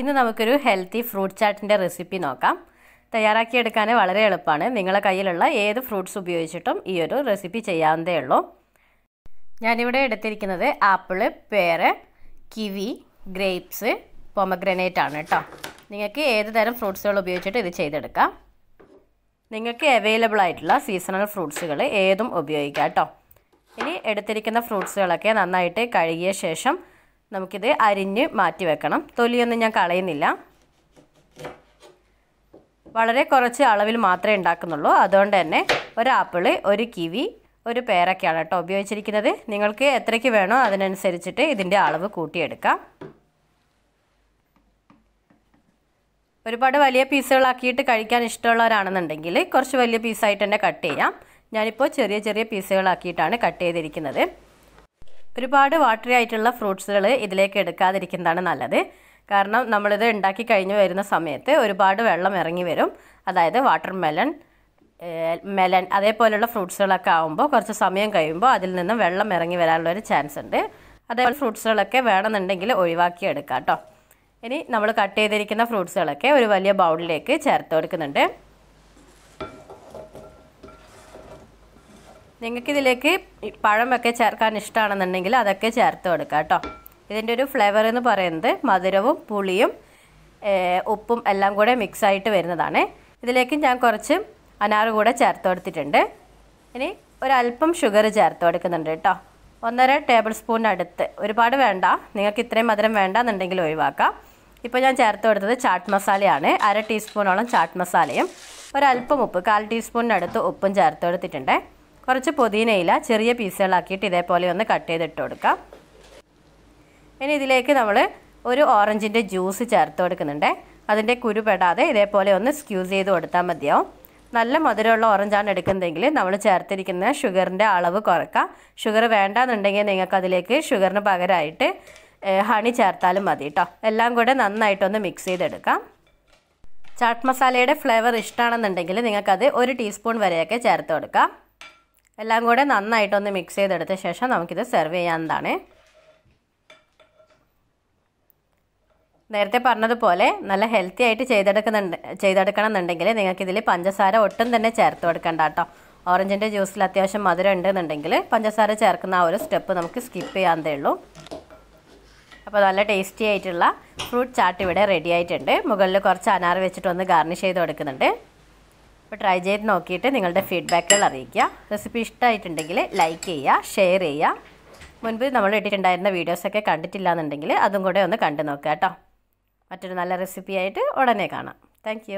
ഇന്ന് നമുക്കൊരു healthy fruit ചാട്ടിൻ്റെ recipe നോക്കാം തയ്യാറാക്കിയെടുക്കാൻ വളരെ എളുപ്പമാണ് നിങ്ങളെ കയ്യിലുള്ള ഏത് ഫ്രൂട്ട്സ് ഉപയോഗിച്ചിട്ടും ഈ ഒരു റെസിപ്പി ചെയ്യാവുന്നതേ ഉള്ളൂ ഞാനിവിടെ എടുത്തിരിക്കുന്നത് ആപ്പിള് പേര് കിവി ഗ്രേപ്സ് പൊമഗ്രനേറ്റ് ആണ് കേട്ടോ നിങ്ങൾക്ക് ഏത് തരം ഫ്രൂട്ട്സുകൾ ഉപയോഗിച്ചിട്ട് ഇത് ചെയ്തെടുക്കാം നിങ്ങൾക്ക് അവൈലബിൾ ആയിട്ടുള്ള സീസണൽ ഫ്രൂട്ട്സുകൾ ഏതും ഉപയോഗിക്കാം കേട്ടോ ഇനി എടുത്തിരിക്കുന്ന ഫ്രൂട്ട്സുകളൊക്കെ നന്നായിട്ട് കഴുകിയ ശേഷം നമുക്കിത് അരിഞ്ഞ് മാറ്റി വെക്കണം തൊലിയൊന്നും ഞാൻ കളയുന്നില്ല വളരെ കുറച്ച് അളവിൽ മാത്രമേ ഉണ്ടാക്കുന്നുള്ളൂ അതുകൊണ്ട് തന്നെ ഒരു ഒരു കിവി ഒരു പേരൊക്കെയാണ് കേട്ടോ ഉപയോഗിച്ചിരിക്കുന്നത് നിങ്ങൾക്ക് എത്രയ്ക്ക് വേണോ അതിനനുസരിച്ചിട്ട് ഇതിൻ്റെ അളവ് കൂട്ടിയെടുക്കാം ഒരുപാട് വലിയ പീസുകളാക്കിയിട്ട് കഴിക്കാൻ ഇഷ്ടമുള്ളവരാണെന്നുണ്ടെങ്കിൽ കുറച്ച് വലിയ പീസായിട്ട് തന്നെ കട്ട് ചെയ്യാം ഞാനിപ്പോൾ ചെറിയ ചെറിയ പീസുകളാക്കിയിട്ടാണ് കട്ട് ചെയ്തിരിക്കുന്നത് ഒരുപാട് വാട്ടറി ആയിട്ടുള്ള ഫ്രൂട്ട്സുകൾ ഇതിലേക്ക് എടുക്കാതിരിക്കുന്നതാണ് നല്ലത് കാരണം നമ്മളിത് ഉണ്ടാക്കി കഴിഞ്ഞ് വരുന്ന സമയത്ത് ഒരുപാട് വെള്ളം ഇറങ്ങി വരും അതായത് വാട്ടർ മെലൺ മെലൺ അതേപോലെയുള്ള ഫ്രൂട്ട്സുകളൊക്കെ ആകുമ്പോൾ കുറച്ച് സമയം കഴിയുമ്പോൾ അതിൽ നിന്നും വെള്ളം ഇറങ്ങി വരാനുള്ള ഒരു ചാൻസ് ഉണ്ട് അതേപോലെ ഫ്രൂട്ട്സുകളൊക്കെ വേണമെന്നുണ്ടെങ്കിൽ ഒഴിവാക്കി എടുക്കാം കേട്ടോ ഇനി നമ്മൾ കട്ട് ചെയ്തിരിക്കുന്ന ഫ്രൂട്ട്സുകളൊക്കെ ഒരു വലിയ ബൗളിലേക്ക് ചേർത്ത് കൊടുക്കുന്നുണ്ട് നിങ്ങൾക്കിതിലേക്ക് പഴമൊക്കെ ചേർക്കാൻ ഇഷ്ടമാണെന്നുണ്ടെങ്കിൽ അതൊക്കെ ചേർത്ത് കൊടുക്കുക കേട്ടോ ഇതിൻ്റെ ഒരു ഫ്ലേവർ എന്ന് പറയുന്നത് മധുരവും പുളിയും ഉപ്പും എല്ലാം കൂടെ മിക്സ് ആയിട്ട് വരുന്നതാണ് ഇതിലേക്ക് ഞാൻ കുറച്ച് അനാറ് കൂടെ ചേർത്ത് കൊടുത്തിട്ടുണ്ട് ഇനി ഒരല്പം ഷുഗർ ചേർത്ത് കൊടുക്കുന്നുണ്ട് കേട്ടോ ഒന്നര ടേബിൾ സ്പൂണിനടുത്ത് ഒരുപാട് വേണ്ട നിങ്ങൾക്ക് ഇത്രയും മധുരം വേണ്ട എന്നുണ്ടെങ്കിൽ ഒഴിവാക്കാം ഇപ്പോൾ ഞാൻ ചേർത്ത് കൊടുത്തത് ചാട്ട് മസാലയാണ് അര ടീസ്പൂണോളം ചാട്ട് മസാലയും ഒരല്പം ഉപ്പ് കാൽ ടീസ്പൂണിനടുത്ത് ഉപ്പും ചേർത്ത് കൊടുത്തിട്ടുണ്ട് കുറച്ച് പുതിനയില ചെറിയ പീസുകളാക്കിയിട്ട് ഇതേപോലെ ഒന്ന് കട്ട് ചെയ്തിട്ട് കൊടുക്കാം ഇനി ഇതിലേക്ക് നമ്മൾ ഒരു ഓറഞ്ചിൻ്റെ ജ്യൂസ് ചേർത്ത് കൊടുക്കുന്നുണ്ട് അതിൻ്റെ കുരുപെടാതെ ഇതേപോലെ ഒന്ന് സ്ക്യൂസ് ചെയ്ത് കൊടുത്താൽ മതിയാവും നല്ല മധുരമുള്ള ഓറഞ്ചാണ് എടുക്കുന്നതെങ്കിൽ നമ്മൾ ചേർത്തിരിക്കുന്ന ഷുഗറിൻ്റെ അളവ് കുറക്കാം ഷുഗർ വേണ്ടാന്നുണ്ടെങ്കിൽ നിങ്ങൾക്ക് അതിലേക്ക് ഷുഗറിന് പകരമായിട്ട് ഹണി ചേർത്താലും മതി കേട്ടോ എല്ലാം കൂടെ നന്നായിട്ടൊന്ന് മിക്സ് ചെയ്തെടുക്കാം ചാട്ട് മസാലയുടെ ഫ്ലേവർ ഇഷ്ടമാണെന്നുണ്ടെങ്കിൽ നിങ്ങൾക്കത് ഒരു ടീസ്പൂൺ വരെയൊക്കെ ചേർത്ത് കൊടുക്കാം എല്ലാം കൂടെ നന്നായിട്ടൊന്ന് മിക്സ് ചെയ്തെടുത്ത ശേഷം നമുക്കിത് സെർവ് ചെയ്യാവുന്നതാണ് നേരത്തെ പറഞ്ഞതുപോലെ നല്ല ഹെൽത്തി ആയിട്ട് ചെയ്തെടുക്കുന്നുണ്ട് ചെയ്തെടുക്കണം എന്നുണ്ടെങ്കിൽ നിങ്ങൾക്കിതിൽ പഞ്ചസാര ഒട്ടും തന്നെ ചേർത്ത് കൊടുക്കണ്ട കേട്ടോ ഓറഞ്ചിൻ്റെ ജ്യൂസിൽ അത്യാവശ്യം മധുരം ഉണ്ടെന്നുണ്ടെങ്കിൽ പഞ്ചസാര ചേർക്കുന്ന ആ ഒരു സ്റ്റെപ്പ് നമുക്ക് സ്കിപ്പ് ചെയ്യാതേ ഉള്ളൂ അപ്പോൾ നല്ല ടേസ്റ്റി ആയിട്ടുള്ള ഫ്രൂട്ട് ചാട്ട് ഇവിടെ റെഡി ആയിട്ടുണ്ട് മുകളിൽ കുറച്ച് അനാർ വെച്ചിട്ടൊന്ന് ഗാർണിഷ് ചെയ്ത് കൊടുക്കുന്നുണ്ട് അപ്പോൾ ട്രൈ ചെയ്ത് നോക്കിയിട്ട് നിങ്ങളുടെ ഫീഡ്ബാക്കുകൾ അറിയിക്കുക റെസിപ്പി ഇഷ്ടമായിട്ടുണ്ടെങ്കിൽ ലൈക്ക് ചെയ്യുക ഷെയർ ചെയ്യുക മുൻപ് നമ്മൾ ഇട്ടിട്ടുണ്ടായിരുന്ന വീഡിയോസൊക്കെ കണ്ടിട്ടില്ല എന്നുണ്ടെങ്കിൽ അതും കൂടെ ഒന്ന് കണ്ടു നോക്കുക കേട്ടോ മറ്റൊരു നല്ല റെസിപ്പിയായിട്ട് ഉടനെ കാണാം താങ്ക്